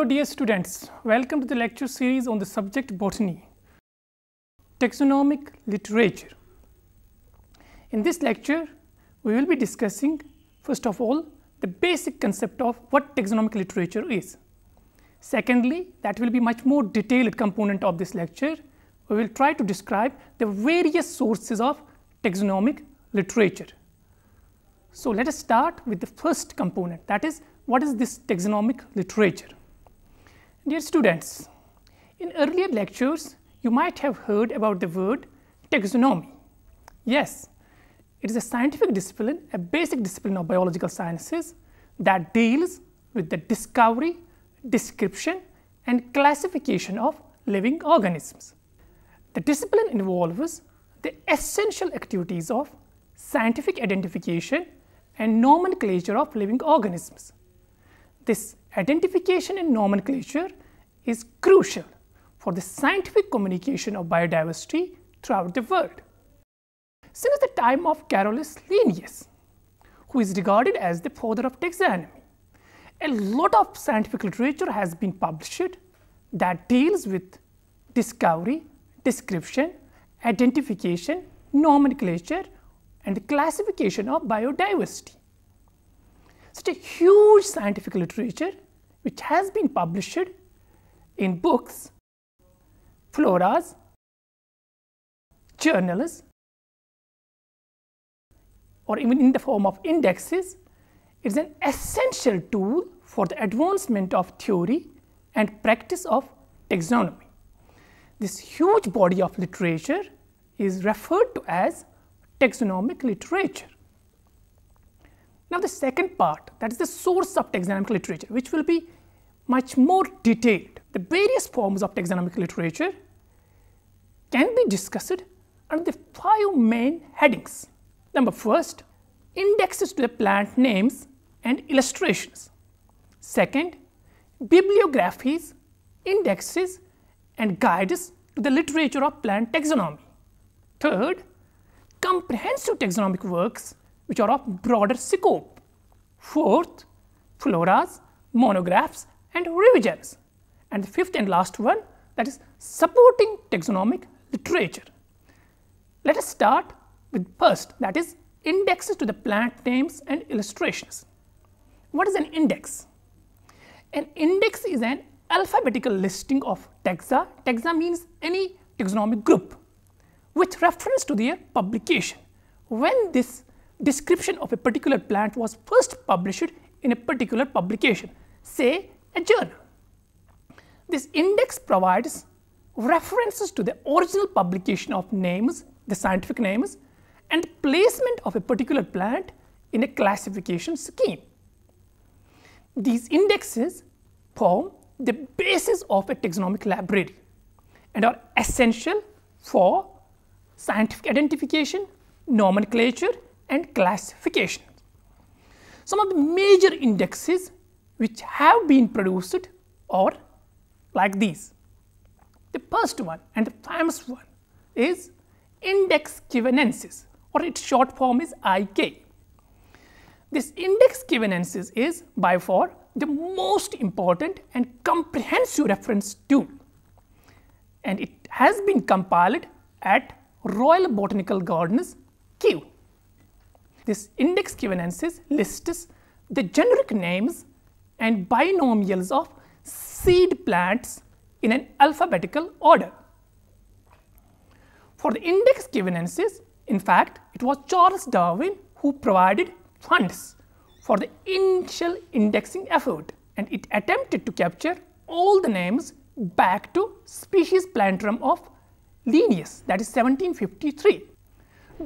Hello dear students, welcome to the lecture series on the subject botany, taxonomic literature. In this lecture, we will be discussing first of all the basic concept of what taxonomic literature is. Secondly, that will be much more detailed component of this lecture, we will try to describe the various sources of taxonomic literature. So, let us start with the first component that is what is this taxonomic literature. Dear students, in earlier lectures, you might have heard about the word taxonomy. Yes, it is a scientific discipline, a basic discipline of biological sciences that deals with the discovery, description, and classification of living organisms. The discipline involves the essential activities of scientific identification and nomenclature of living organisms. This identification and nomenclature is crucial for the scientific communication of biodiversity throughout the world. Since the time of Carolus Linnaeus, who is regarded as the father of taxonomy, a lot of scientific literature has been published that deals with discovery, description, identification, nomenclature, and classification of biodiversity such a huge scientific literature which has been published in books, floras, journals, or even in the form of indexes, it is an essential tool for the advancement of theory and practice of taxonomy. This huge body of literature is referred to as taxonomic literature. Now the second part, that is the source of taxonomic literature, which will be much more detailed. The various forms of taxonomic literature can be discussed under the five main headings. Number first, indexes to the plant names and illustrations. Second, bibliographies, indexes and guides to the literature of plant taxonomy. Third, comprehensive taxonomic works which are of broader scope. Fourth, floras, monographs and revisions. And the fifth and last one that is supporting taxonomic literature. Let us start with first that is indexes to the plant names and illustrations. What is an index? An index is an alphabetical listing of taxa. Taxa means any taxonomic group with reference to their publication. When this description of a particular plant was first published in a particular publication, say a journal. This index provides references to the original publication of names, the scientific names, and placement of a particular plant in a classification scheme. These indexes form the basis of a taxonomic library and are essential for scientific identification, nomenclature, and classification. Some of the major indexes which have been produced are like these. The first one and the famous one is index Kivenensis or its short form is IK. This index Kivenensis is by far the most important and comprehensive reference tool and it has been compiled at Royal Botanical Gardens, Kew. This index equivalences lists the generic names and binomials of seed plants in an alphabetical order. For the index equivalences, in fact, it was Charles Darwin who provided funds for the initial indexing effort and it attempted to capture all the names back to species plantrum of Linnaeus that is 1753.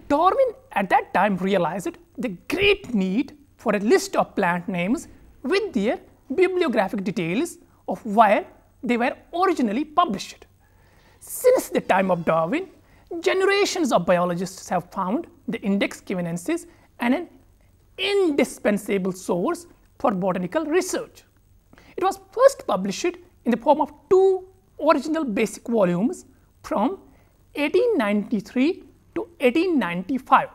Darwin at that time realized the great need for a list of plant names with their bibliographic details of where they were originally published. Since the time of Darwin, generations of biologists have found the index Kewensis and an indispensable source for botanical research. It was first published in the form of two original basic volumes from 1893 to 1895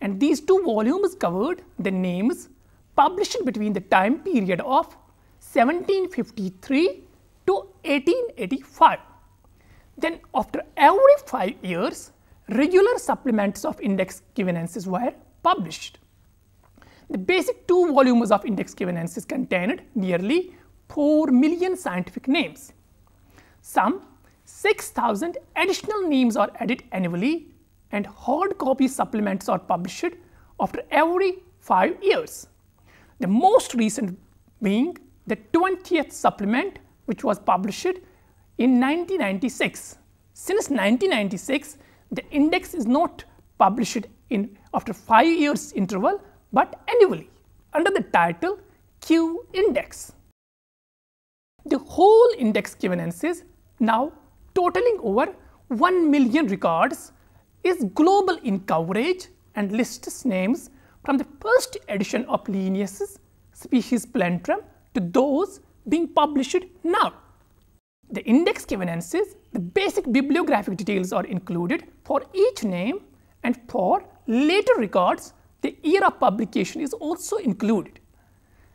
and these two volumes covered the names published between the time period of 1753 to 1885. Then after every 5 years, regular supplements of index covenances were published. The basic two volumes of index covenances contained nearly 4 million scientific names. Some 6,000 additional names are added annually and hard copy supplements are published after every 5 years. The most recent being the 20th supplement which was published in 1996. Since 1996, the index is not published in after 5 years interval but annually under the title Q index. The whole index given is now totaling over 1 million records is global in coverage and lists names from the first edition of Linnaeus' Species Plantrum to those being published now. The index covenances, the basic bibliographic details are included for each name and for later records, the year of publication is also included.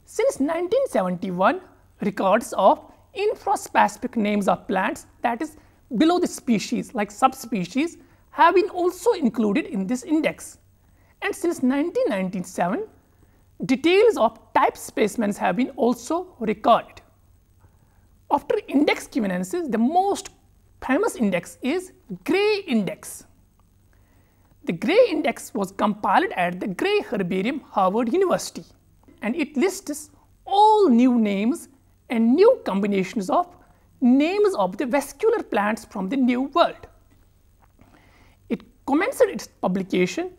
Since 1971, records of infraspecific names of plants that is below the species like subspecies have been also included in this index. And since 1997, details of type specimens have been also recorded. After index equivalences, the most famous index is Gray index. The Gray index was compiled at the Gray Herbarium, Harvard University, and it lists all new names and new combinations of names of the vascular plants from the New World commenced its publication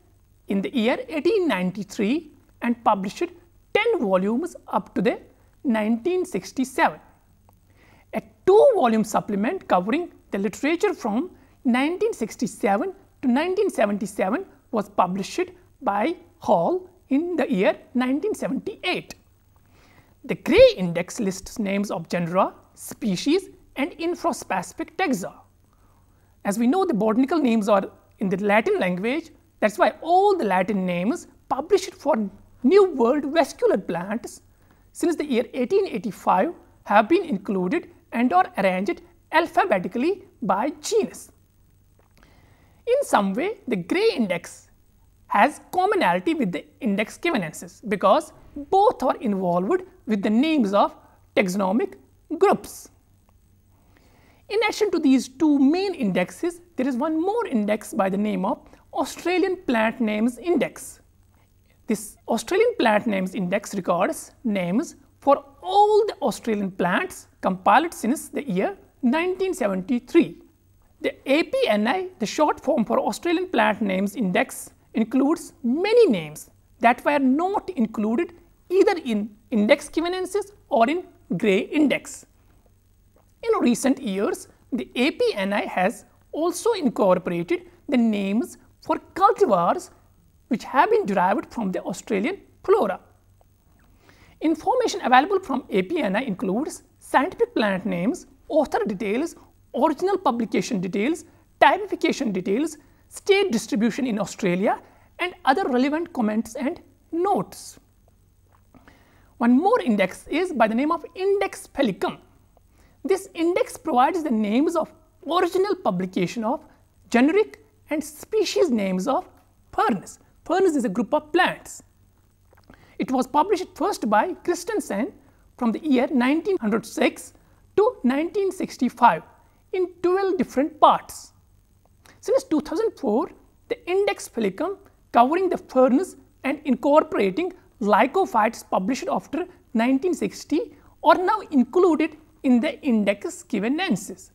in the year 1893 and published 10 volumes up to the 1967. A two-volume supplement covering the literature from 1967 to 1977 was published by Hall in the year 1978. The Gray Index lists names of genera, species and infraspecific taxa. As we know, the botanical names are in the Latin language. That's why all the Latin names published for New World vascular plants since the year 1885 have been included and are arranged alphabetically by genus. In some way, the grey index has commonality with the index Kevinensis because both are involved with the names of taxonomic groups. In addition to these two main indexes, there is one more index by the name of Australian Plant Names Index. This Australian Plant Names Index records names for all the Australian plants compiled since the year 1973. The APNI, the short form for Australian Plant Names Index, includes many names that were not included either in index equivalences or in gray index. In recent years, the APNI has also incorporated the names for cultivars which have been derived from the Australian flora. Information available from APNI includes scientific plant names, author details, original publication details, typification details, state distribution in Australia and other relevant comments and notes. One more index is by the name of Index Felicum this index provides the names of original publication of generic and species names of ferns. Ferns is a group of plants. It was published first by Christensen from the year 1906 to 1965 in 12 different parts. Since 2004, the index Felicum covering the ferns and incorporating lycophytes published after 1960 are now included in the index givenensis.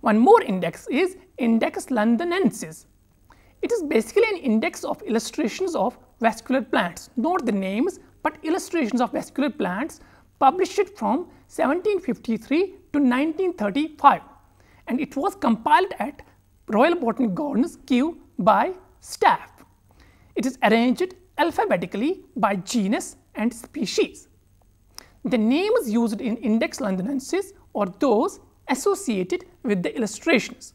One more index is Index Londonensis. It is basically an index of illustrations of vascular plants, not the names but illustrations of vascular plants published from 1753 to 1935 and it was compiled at Royal Botanic Gardens Kew by staff. It is arranged alphabetically by genus and species. The names used in Index Londinensis are those associated with the illustrations.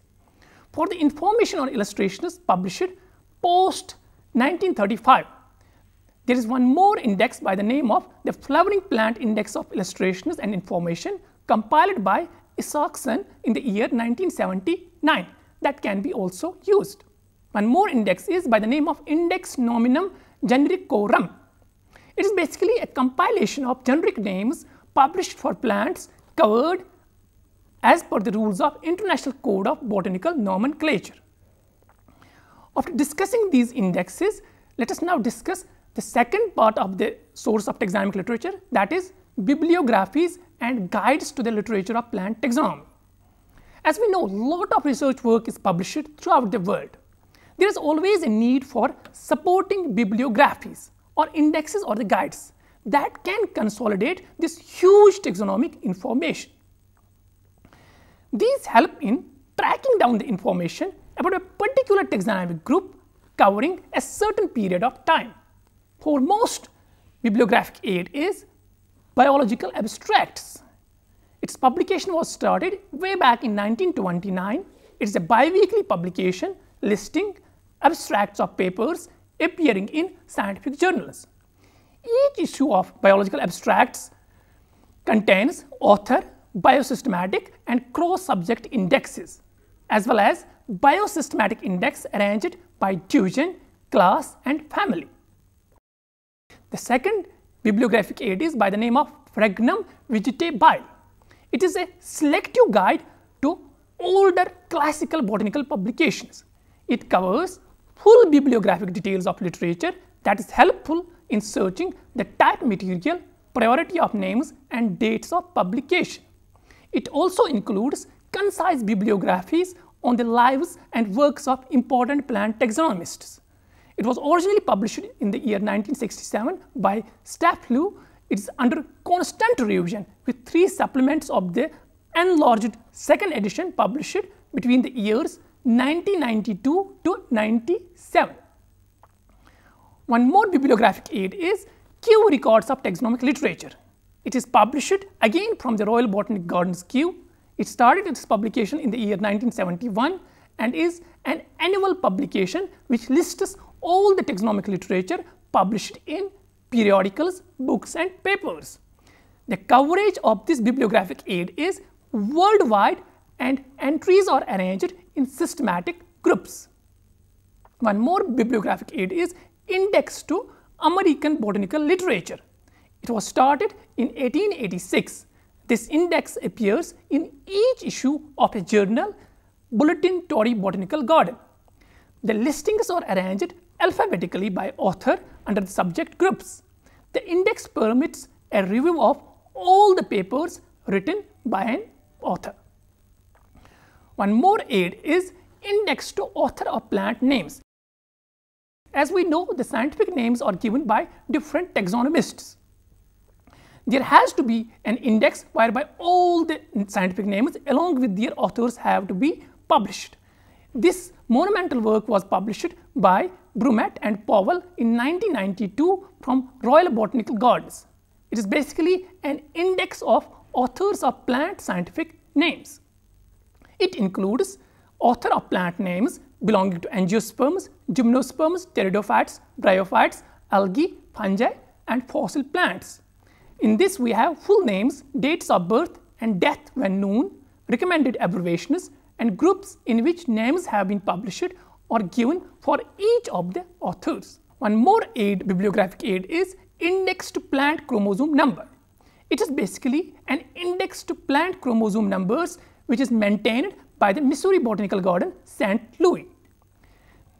For the information on illustrations published post 1935, there is one more index by the name of the Flowering Plant Index of Illustrations and Information compiled by Isaacson in the year 1979 that can be also used. One more index is by the name of Index Nominum Genericorum it is basically a compilation of generic names published for plants covered as per the rules of International Code of Botanical Nomenclature. After discussing these indexes, let us now discuss the second part of the source of taxonomic literature that is bibliographies and guides to the literature of plant taxonomy. As we know, lot of research work is published throughout the world. There is always a need for supporting bibliographies or indexes or the guides that can consolidate this huge taxonomic information. These help in tracking down the information about a particular taxonomic group covering a certain period of time. Foremost bibliographic aid is Biological Abstracts. Its publication was started way back in 1929. It is a biweekly publication listing abstracts of papers appearing in scientific journals. Each issue of Biological Abstracts contains author, biosystematic and cross-subject indexes as well as biosystematic index arranged by division, class and family. The second bibliographic aid is by the name of Fragnum Vegetabile. It is a selective guide to older classical botanical publications. It covers full bibliographic details of literature that is helpful in searching the type material, priority of names and dates of publication. It also includes concise bibliographies on the lives and works of important plant taxonomists. It was originally published in the year 1967 by Staffleu. It is under constant revision with three supplements of the enlarged second edition published between the years 1992 to 97. One more bibliographic aid is Kew Records of Taxonomic Literature. It is published again from the Royal Botanic Gardens Kew. It started its publication in the year 1971 and is an annual publication which lists all the taxonomic literature published in periodicals, books and papers. The coverage of this bibliographic aid is worldwide and entries are arranged in systematic groups. One more bibliographic aid is Index to American Botanical Literature. It was started in 1886. This index appears in each issue of a journal, Bulletin Tory Botanical Garden. The listings are arranged alphabetically by author under the subject groups. The index permits a review of all the papers written by an author. One more aid is index to author of plant names. As we know, the scientific names are given by different taxonomists. There has to be an index whereby all the scientific names along with their authors have to be published. This monumental work was published by Brumet and Powell in 1992 from Royal Botanical Gardens. It is basically an index of authors of plant scientific names. It includes author of plant names belonging to angiosperms, gymnosperms, pteridophytes, bryophytes, algae, fungi and fossil plants. In this we have full names, dates of birth and death when known, recommended abbreviations and groups in which names have been published or given for each of the authors. One more aid, bibliographic aid is index to plant chromosome number. It is basically an index to plant chromosome numbers which is maintained by the Missouri Botanical Garden, St. Louis.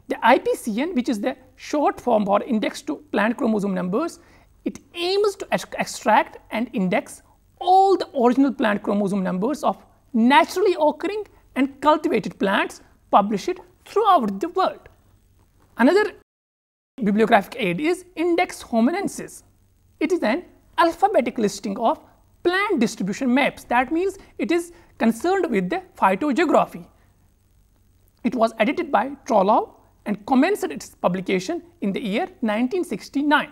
The IPCN, which is the short form for Index to Plant Chromosome Numbers, it aims to extract and index all the original plant chromosome numbers of naturally occurring and cultivated plants published throughout the world. Another bibliographic aid is Index Hominensis. It is an alphabetic listing of plant distribution maps. That means it is concerned with the phytogeography. It was edited by Trollow and commenced its publication in the year 1969.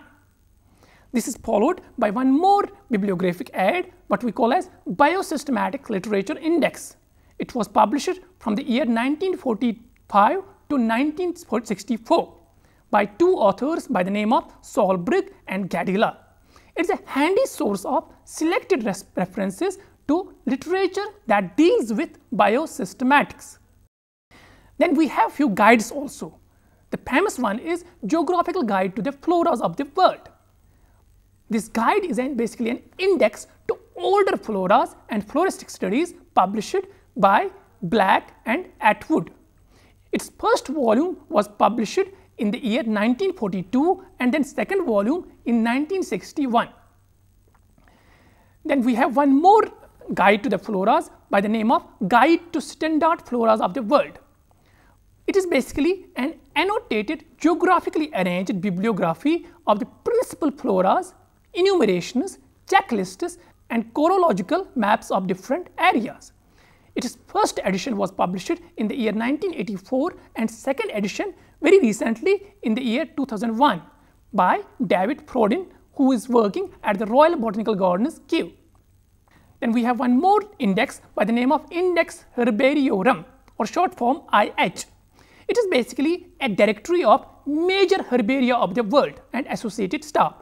This is followed by one more bibliographic aid, what we call as Biosystematic Literature Index. It was published from the year 1945 to 1964 by two authors by the name of Solbrig and Gadila. It's a handy source of selected references to literature that deals with biosystematics. Then we have few guides also. The famous one is Geographical Guide to the Floras of the World. This guide is an basically an index to older floras and floristic studies published by Black and Atwood. Its first volume was published in the year 1942 and then second volume in 1961. Then we have one more guide to the floras by the name of Guide to Standard Floras of the World. It is basically an annotated geographically arranged bibliography of the principal floras, enumerations, checklists and chorological maps of different areas. Its first edition was published in the year 1984 and second edition very recently in the year 2001 by David Frodin, who is working at the Royal Botanical Gardens, Kew. Then we have one more index by the name of Index Herbariorum or short form IH. It is basically a directory of major herbaria of the world and associated stuff.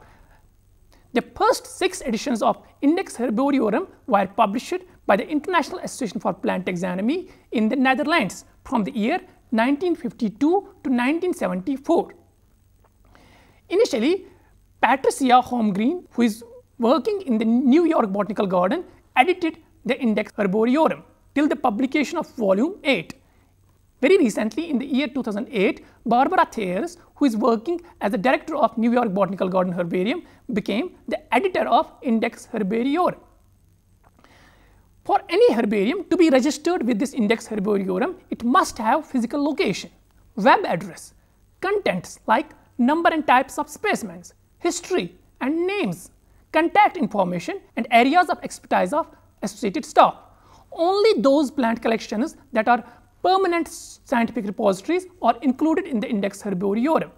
The first six editions of Index Herbariorum were published by the International Association for Plant Taxonomy in the Netherlands from the year 1952 to 1974. Initially, Patricia Holmgreen, who is working in the New York Botanical Garden, edited the Index Herboriorum till the publication of volume 8. Very recently, in the year 2008, Barbara Thayers, who is working as the director of New York Botanical Garden Herbarium, became the editor of Index Herbariorum. For any herbarium to be registered with this Index Herbariorum, it must have physical location, web address, contents like number and types of specimens, history and names, contact information and areas of expertise of associated staff. Only those plant collections that are permanent scientific repositories are included in the Index Herbariorum.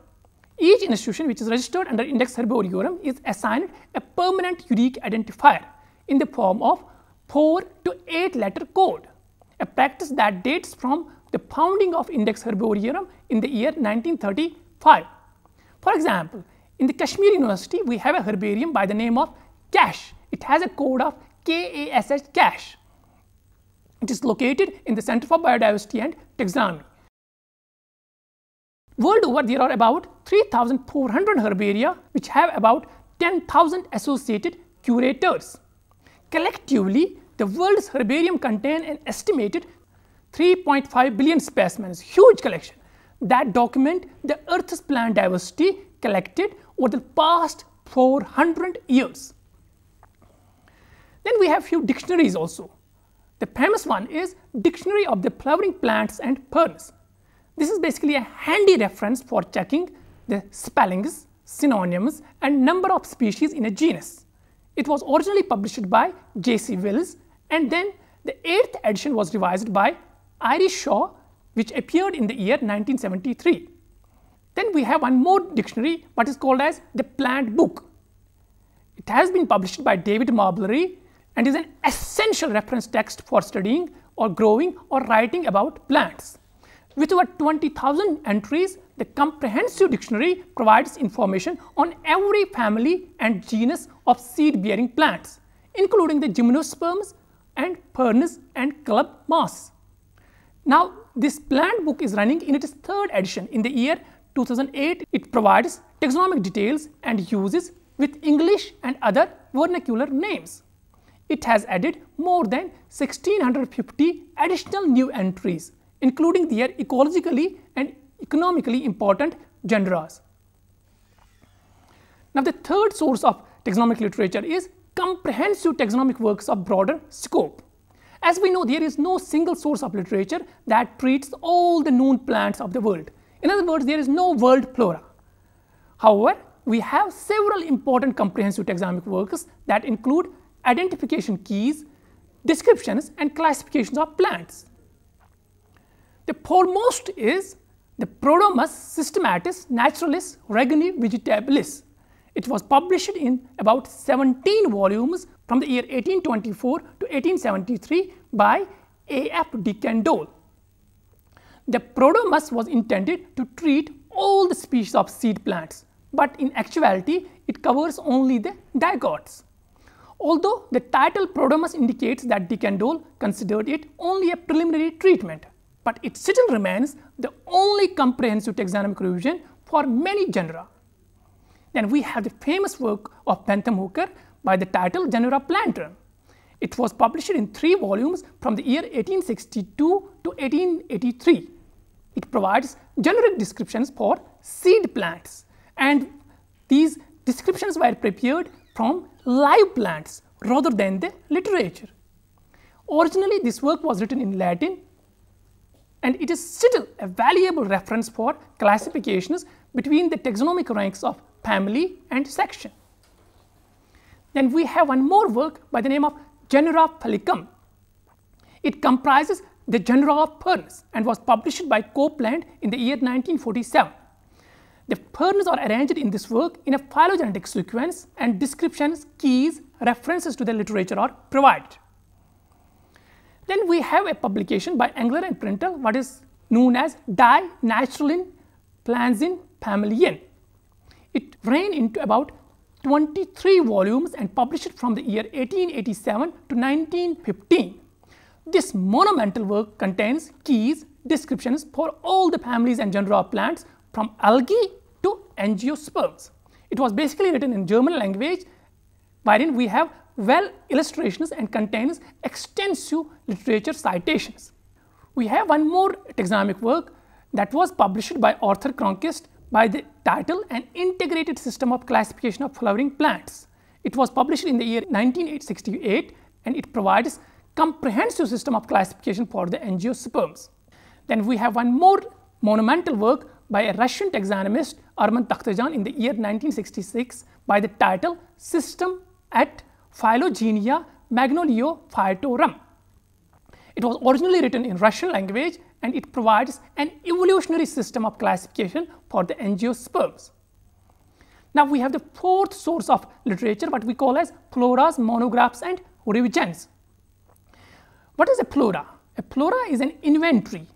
Each institution which is registered under Index Herbariorum is assigned a permanent unique identifier in the form of 4 to 8 letter code, a practice that dates from the founding of Index Herbariorum in the year 1935. For example, in the Kashmir University, we have a herbarium by the name of CASH. It has a code of KASH CASH. It is located in the Center for Biodiversity and Taxonomy. World over, there are about 3,400 herbaria which have about 10,000 associated curators. Collectively, the world's herbarium contain an estimated 3.5 billion specimens, huge collection that document the Earth's plant diversity collected over the past 400 years. Then we have few dictionaries also. The famous one is Dictionary of the Flowering Plants and Ferns. This is basically a handy reference for checking the spellings, synonyms and number of species in a genus. It was originally published by J.C. Wills and then the 8th edition was revised by Irish Shaw which appeared in the year 1973. Then we have one more dictionary, what is called as the plant book. It has been published by David Marbury and is an essential reference text for studying or growing or writing about plants. With over 20,000 entries, the comprehensive dictionary provides information on every family and genus of seed-bearing plants, including the gymnosperms and Pernis and club moss. Now, this plant book is running in its third edition in the year 2008, it provides taxonomic details and uses with English and other vernacular names. It has added more than 1650 additional new entries, including their ecologically and economically important genres. Now, the third source of taxonomic literature is comprehensive taxonomic works of broader scope. As we know, there is no single source of literature that treats all the known plants of the world. In other words, there is no world flora. However, we have several important comprehensive taxonomic works that include identification keys, descriptions and classifications of plants. The foremost is the Prodomus systematis naturalis regni vegetabilis. It was published in about 17 volumes from the year 1824 to 1873 by A.F. Deacon Dole. The Prodomus was intended to treat all the species of seed plants, but in actuality, it covers only the digots. Although the title Prodomus indicates that Candolle considered it only a preliminary treatment, but it still remains the only comprehensive taxonomic revision for many genera. Then we have the famous work of Bentham Hooker by the title Genera Plantarum. It was published in three volumes from the year 1862 to 1883. It provides generic descriptions for seed plants and these descriptions were prepared from live plants rather than the literature. Originally this work was written in Latin and it is still a valuable reference for classifications between the taxonomic ranks of family and section. Then we have one more work by the name of Genera Pellicum. It comprises the genera of ferns and was published by Copeland in the year 1947. The ferns are arranged in this work in a phylogenetic sequence and descriptions, keys, references to the literature are provided. Then we have a publication by Engler and Printel what is known as Die Naturalin Plansin It ran into about 23 volumes and published from the year 1887 to 1915. This monumental work contains keys, descriptions for all the families and genera of plants from algae to angiosperms. It was basically written in German language wherein we have well illustrations and contains extensive literature citations. We have one more taxonomic work that was published by Arthur Cronquist by the title An Integrated System of Classification of Flowering Plants. It was published in the year 1968 and it provides comprehensive system of classification for the angiosperms. Then we have one more monumental work by a Russian taxonomist Arman Takhtajan in the year 1966 by the title System at Phylogenia Magnoliophytorum. It was originally written in Russian language and it provides an evolutionary system of classification for the angiosperms. Now we have the fourth source of literature what we call as floras, monographs and revisions. What is a flora? A flora is an inventory,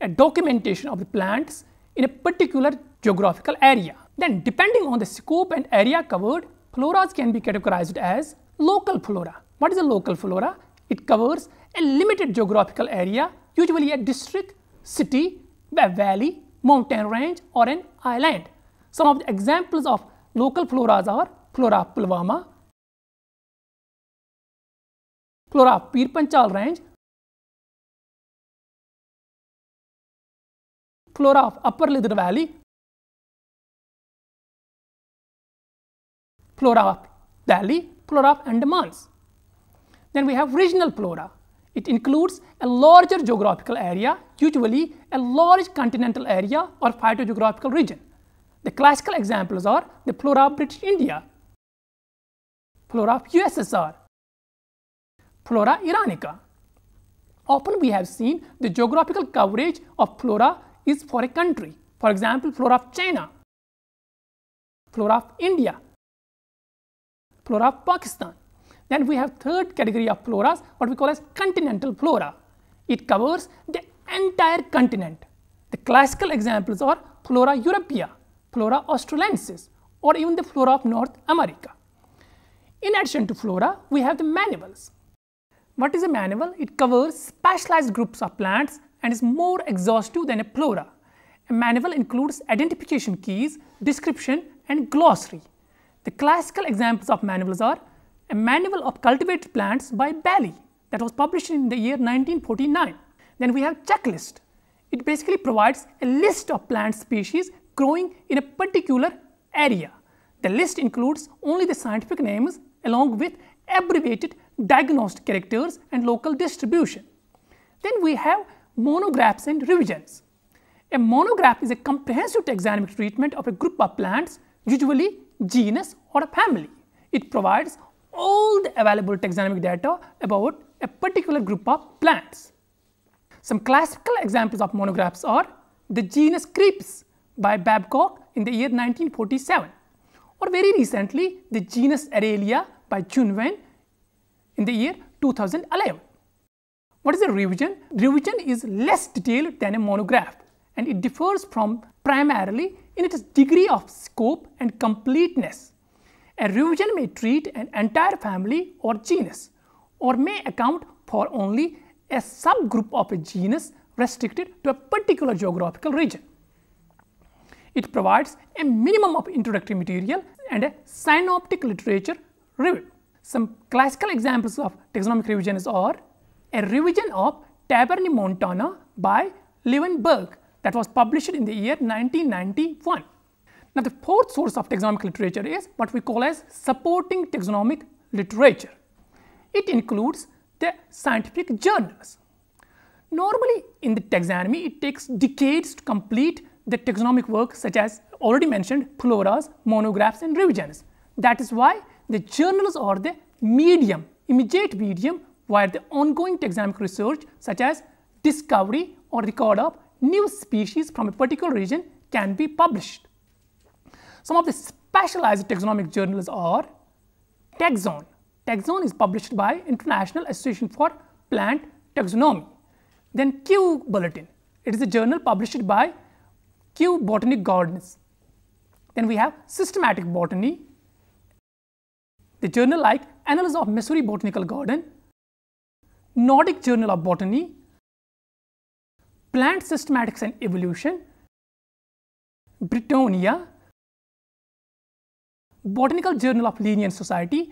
a documentation of the plants in a particular geographical area. Then depending on the scope and area covered, floras can be categorized as local flora. What is a local flora? It covers a limited geographical area, usually a district, city, a valley, mountain range or an island. Some of the examples of local floras are Flora pulvama, Clora Pir Panchal range, flora of Upper Lither Valley, Flora of Delhi, Flora of Andamans. Then we have regional flora. It includes a larger geographical area, usually a large continental area or phytogeographical region. The classical examples are the flora of British India, flora of USSR, flora iranica. Often we have seen the geographical coverage of flora is for a country. For example, flora of China, flora of India, flora of Pakistan. Then we have third category of floras, what we call as continental flora. It covers the entire continent. The classical examples are flora europea, flora australensis, or even the flora of North America. In addition to flora, we have the mammals. What is a manual? It covers specialized groups of plants and is more exhaustive than a flora. A manual includes identification keys, description and glossary. The classical examples of manuals are a manual of cultivated plants by Bailey that was published in the year 1949. Then we have checklist. It basically provides a list of plant species growing in a particular area. The list includes only the scientific names along with abbreviated diagnosed characters and local distribution. Then we have monographs and revisions. A monograph is a comprehensive taxonomic treatment of a group of plants, usually genus or a family. It provides all the available taxonomic data about a particular group of plants. Some classical examples of monographs are the genus Creeps by Babcock in the year 1947 or very recently the genus Aralia by Chunwen in the year 2011. What is a revision? Revision is less detailed than a monograph and it differs from primarily in its degree of scope and completeness. A revision may treat an entire family or genus or may account for only a subgroup of a genus restricted to a particular geographical region. It provides a minimum of introductory material and a synoptic literature review. Some classical examples of taxonomic revisions are a revision of Taberni Montana by Levenberg that was published in the year 1991. Now, the fourth source of taxonomic literature is what we call as supporting taxonomic literature. It includes the scientific journals. Normally, in the taxonomy, it takes decades to complete the taxonomic work such as already mentioned floras, monographs and revisions. That is why the journals are the medium, immediate medium where the ongoing taxonomic research such as discovery or record of new species from a particular region can be published. Some of the specialized taxonomic journals are Taxon. Taxon is published by International Association for Plant Taxonomy. Then Q Bulletin. It is a journal published by Q Botanic Gardens. Then we have Systematic Botany, the journal like Annals of Missouri Botanical Garden, Nordic Journal of Botany, Plant Systematics and Evolution, Britannia, Botanical Journal of Linnean Society,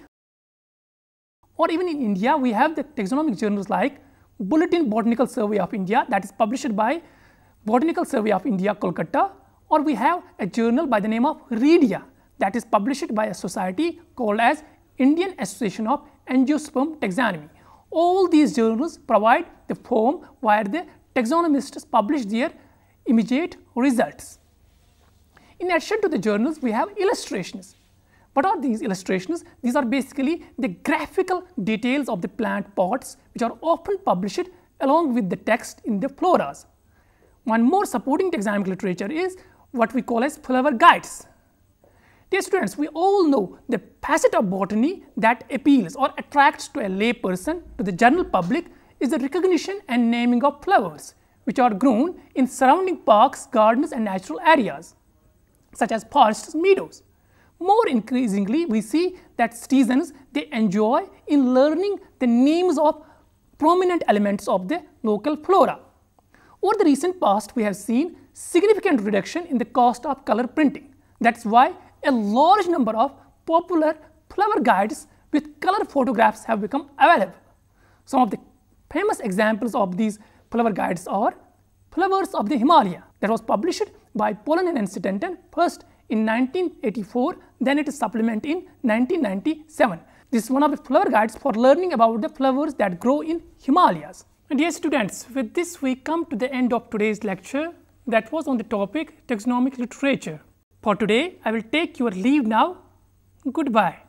or even in India, we have the taxonomic journals like Bulletin Botanical Survey of India that is published by Botanical Survey of India, Kolkata, or we have a journal by the name of Redia that is published by a society called as Indian Association of Angiosperm Taxonomy. All these journals provide the form where the taxonomists publish their immediate results. In addition to the journals, we have illustrations. What are these illustrations? These are basically the graphical details of the plant pots which are often published along with the text in the floras. One more supporting taxonomic literature is what we call as flower guides. Dear students, we all know the facet of botany that appeals or attracts to a lay person, to the general public is the recognition and naming of flowers which are grown in surrounding parks, gardens and natural areas such as forests, meadows. More increasingly, we see that citizens they enjoy in learning the names of prominent elements of the local flora. Over the recent past, we have seen significant reduction in the cost of color printing. That's why a large number of popular flower guides with color photographs have become available. Some of the famous examples of these flower guides are Flowers of the Himalaya that was published by Pollen and Stanton first in 1984 then it is supplement in 1997. This is one of the flower guides for learning about the flowers that grow in Himalayas. dear students, with this we come to the end of today's lecture that was on the topic taxonomic literature. For today, I will take your leave now. Goodbye.